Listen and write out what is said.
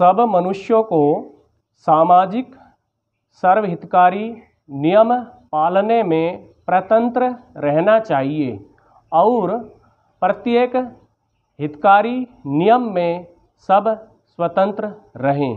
सब मनुष्यों को सामाजिक सर्वहितकारी नियम पालने में प्रतंत्र रहना चाहिए और प्रत्येक हितकारी नियम में सब स्वतंत्र रहें